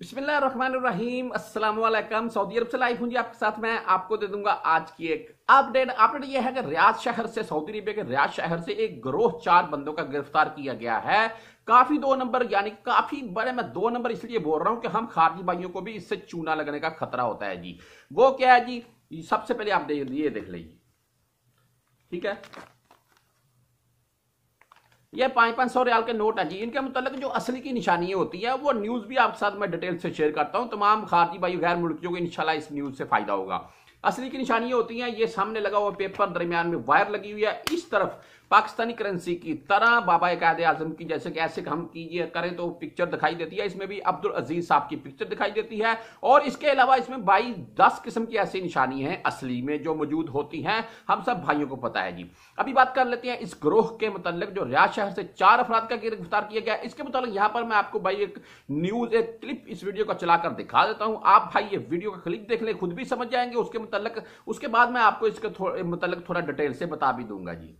बिस्मिल्लाहिर्रहमानिर्रहीम अस्सलाम वालेकुम सऊदी अरब से लाइव हूँ जी आपके साथ मैं आपको दे दूंगा आज की एक अपडेट अपडेट यह है कि रियाद शहर से सऊदी अरबिया के रियाद शहर से एक ग्रोह चार बंदों का गिरफ्तार किया गया है काफी दो नंबर यानी काफी बड़े मैं दो नंबर इसलिए बोल रहा हूँ कि हम खारजी भाइयों को भी इससे चूना लगने का खतरा होता है जी वो क्या है जी सबसे पहले आप ये देख लीजिए ठीक है ये पाँच पाँच सौ रियाल के नोट हैं जी इनके मतलब जो असली की निशानी होती है वो न्यूज़ भी आपके साथ मैं डिटेल से शेयर करता हूँ तमाम खारजी भाई गैर मुल्कियों को इन इस न्यूज़ से फ़ायदा होगा असली की निशानियां होती है ये सामने लगा हुआ पेपर दरमियान में वायर लगी हुई है इस तरफ पाकिस्तानी करेंसी की तरह बाबा कायद आजम की जैसे कि ऐसे हम कीजिए करें तो पिक्चर दिखाई देती है इसमें भी अब्दुल अजीज साहब की पिक्चर दिखाई देती है और इसके अलावा इसमें बाई दस किस्म की ऐसी निशानी है असली में जो मौजूद होती हैं हम सब भाइयों को पता है जी अभी बात कर लेते हैं इस ग्रोह के मतलब जो रियाज शहर से चार अफराद का गिरफ्तार किया गया इसके मुताबिक यहां पर मैं आपको भाई एक न्यूज एक क्लिप इस वीडियो का चलाकर दिखा देता हूं आप भाई ये वीडियो का क्लिप देख लें खुद भी समझ जाएंगे उसके मुतलक उसके बाद मैं आपको इसके थो, मुतलक थोड़ा डिटेल से बता भी दूंगा जी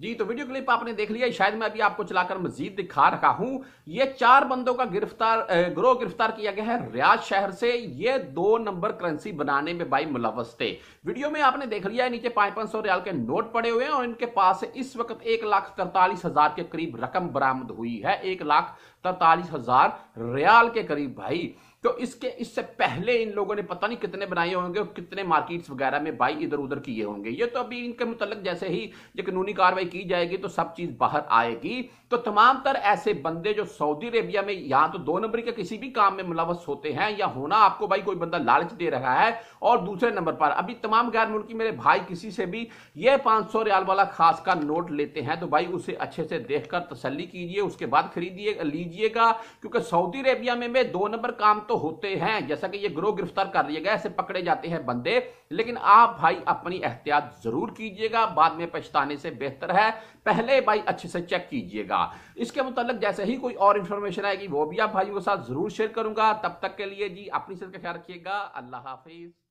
जी तो वीडियो क्लिप आपने देख लिया शायद मैं अभी आपको चलाकर मजीद दिखा रहा हूं ये चार बंदों का गिरफ्तार ग्रोह गिरफ्तार किया गया है रियाज शहर से ये दो नंबर करेंसी बनाने में भाई मुलवस थे वीडियो में आपने देख लिया है नीचे पांच पांच सौ रियाल के नोट पड़े हुए हैं और इनके पास इस वक्त एक लाख तरतालीस हजार के करीब रकम बरामद हुई है एक लाख तरतालीस हजार रियाल के करीब भाई तो इसके इससे पहले इन लोगों ने पता नहीं कितने बनाए होंगे और कितने मार्केट्स वगैरह में बाई इधर उधर किए होंगे ये तो अभी इनके मुतलक जैसे ही जो कानूनी कार्रवाई की जाएगी तो सब चीज बाहर आएगी तो तमाम तर ऐसे बंदे जो सऊदी अरेबिया में या तो दो नंबर के किसी भी काम में मुलवस होते हैं या होना आपको भाई कोई बंदा लालच दे रहा है और दूसरे नंबर पर अभी तमाम गैर मुल्की मेरे भाई किसी से भी ये पांच सौ रियाल वाला खास का नोट लेते हैं तो भाई उसे अच्छे से देख तसल्ली कीजिए उसके बाद खरीदिए लीजिएगा क्योंकि सऊदी अरेबिया में दो नंबर काम तो होते हैं जैसा कि ये ग्रोह गिरफ्तार कर लिए गए ऐसे पकड़े जाते हैं बंदे लेकिन आप भाई अपनी एहतियात जरूर कीजिएगा बाद में पछताने से बेहतर है पहले भाई अच्छे से चेक कीजिएगा इसके मुतालिक जैसे ही कोई और इंफॉर्मेशन आएगी वो भी आप भाइयों के साथ जरूर शेयर करूंगा तब तक के लिए जी अपनी सेहत का ख्याल रखिएगा अल्लाह हाफिज़